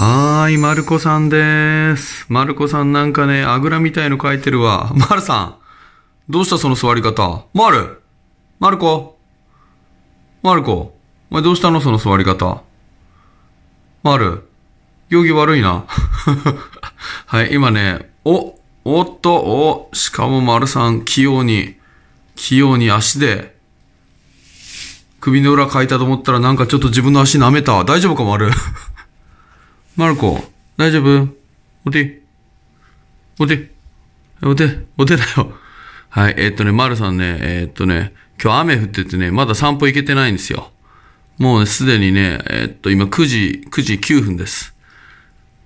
はーい、マルコさんです。マルコさんなんかね、あぐらみたいの書いてるわ。マルさん、どうしたその座り方マルマルコマルコ、お前どうしたのその座り方マル、行儀悪いな。はい、今ね、お、おっと、お、しかもルさん、器用に、器用に足で、首の裏書いたと思ったらなんかちょっと自分の足舐めた。大丈夫か、ルマルコ、大丈夫お手。お手。お手、お手だよ。はい、えー、っとね、マルさんね、えー、っとね、今日雨降っててね、まだ散歩行けてないんですよ。もうす、でにね、えー、っと、今9時、9時9分です。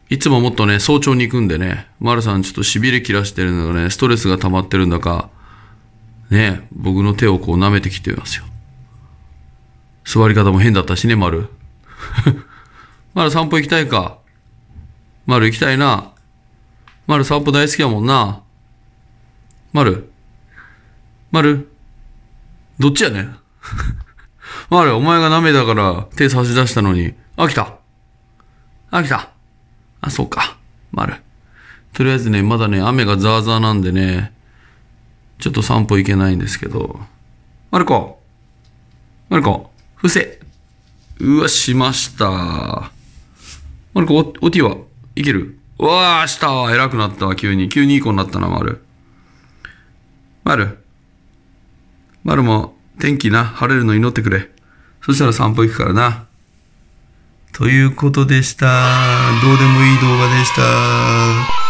いつももっとね、早朝に行くんでね、マルさんちょっと痺れ切らしてるのがね、ストレスが溜まってるんだか、ね、僕の手をこう舐めてきてますよ。座り方も変だったしね、丸。まだ散歩行きたいか丸行きたいな。丸散歩大好きやもんな。丸。丸。どっちやねん。丸、お前が舐めたから手差し出したのに。あ、来た。あ、来た。あ、そうか。丸。とりあえずね、まだね、雨がザーザーなんでね、ちょっと散歩行けないんですけど。マルコマルコ伏せうわ、しました。マルコ、お、おティはいけるうわあ、明日は偉くなったわ、急に。急にいい子になったな、丸。丸。丸も、天気な、晴れるの祈ってくれ。そしたら散歩行くからな。ということでした。どうでもいい動画でした。